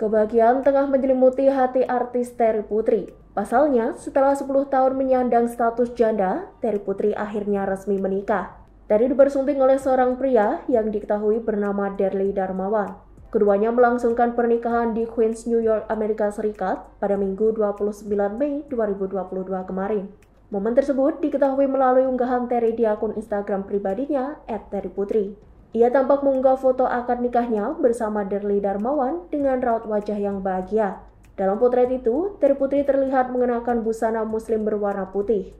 Kebahagiaan tengah menyelimuti hati artis Terry Putri. Pasalnya, setelah 10 tahun menyandang status janda, Terry Putri akhirnya resmi menikah. Terry dibersunting oleh seorang pria yang diketahui bernama Derly Darmawan. Keduanya melangsungkan pernikahan di Queens, New York, Amerika Serikat pada Minggu 29 Mei 2022 kemarin. Momen tersebut diketahui melalui unggahan Terry di akun Instagram pribadinya @terryputri. Ia tampak mengunggah foto akad nikahnya bersama Derli Darmawan dengan raut wajah yang bahagia. Dalam potret itu, Teri Putri terlihat mengenakan busana muslim berwarna putih.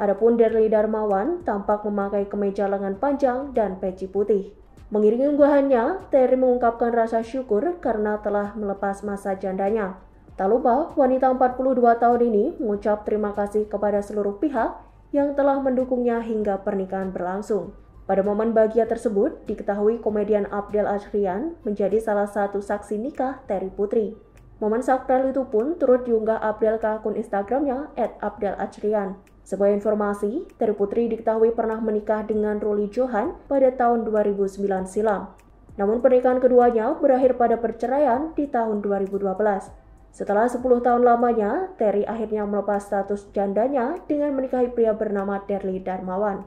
Adapun Derli Darmawan tampak memakai kemeja lengan panjang dan peci putih. Mengiringi unggahannya, Terry mengungkapkan rasa syukur karena telah melepas masa jandanya. Tak lupa, wanita 42 tahun ini mengucap terima kasih kepada seluruh pihak yang telah mendukungnya hingga pernikahan berlangsung. Pada momen bahagia tersebut, diketahui komedian Abdel Ashrian menjadi salah satu saksi nikah Terry Putri. Momen sakral itu pun turut diunggah Abdel ke akun Instagramnya @abdelashrian. Sebagai informasi, Terry Putri diketahui pernah menikah dengan Ruli Johan pada tahun 2009 silam. Namun pernikahan keduanya berakhir pada perceraian di tahun 2012. Setelah 10 tahun lamanya, Terry akhirnya melepas status jandanya dengan menikahi pria bernama Derli Darmawan.